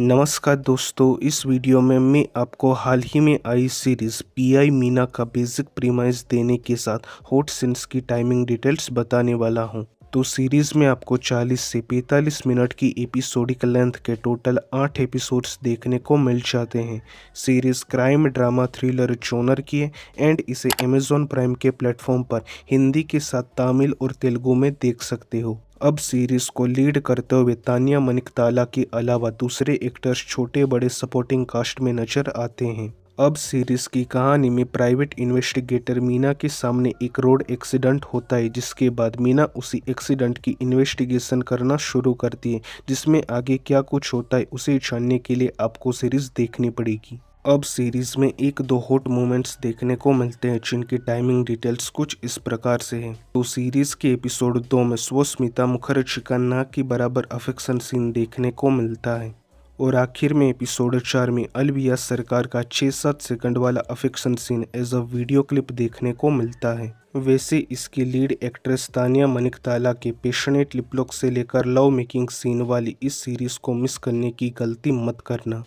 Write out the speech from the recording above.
नमस्कार दोस्तों इस वीडियो में मैं आपको हाल ही में आई सीरीज़ पीआई मीना का बेसिक प्रीमाइज देने के साथ हॉट सीन्स की टाइमिंग डिटेल्स बताने वाला हूं। तो सीरीज़ में आपको 40 से 45 मिनट की एपिसोडिक लेंथ के टोटल आठ एपिसोड्स देखने को मिल जाते हैं series crime drama thriller genre की है एंड इसे अमेजॉन प्राइम के प्लेटफॉर्म पर हिंदी के साथ तमिल और तेलुगु में देख सकते हो अब सीरीज़ को लीड करते हुए तानिया मनिकताला के अलावा दूसरे एक्टर्स छोटे बड़े सपोर्टिंग कास्ट में नजर आते हैं अब सीरीज की कहानी में प्राइवेट इन्वेस्टिगेटर मीना के सामने एक रोड एक्सीडेंट होता है जिसके बाद मीना उसी एक्सीडेंट की इन्वेस्टिगेशन करना शुरू करती है जिसमें आगे क्या कुछ होता है उसे जानने के लिए आपको सीरीज देखनी पड़ेगी अब सीरीज़ में एक दो हॉट मोमेंट्स देखने को मिलते हैं जिनकी टाइमिंग डिटेल्स कुछ इस प्रकार से हैं तो सीरीज़ के एपिसोड दो में स्वस्मिता मुखर्जी का ना की बराबर अफेक्शन सीन देखने को मिलता है और आखिर में एपिसोड चार में अलविया सरकार का छः सात सेकंड वाला affection scene as a video clip देखने को मिलता है वैसे इसकी लीड एक्ट्रेस तानिया मनिकताला के पेशनेट लिपलॉक से लेकर लव मेकिंग सीन वाली इस सीरीज़ को मिस करने की गलती मत करना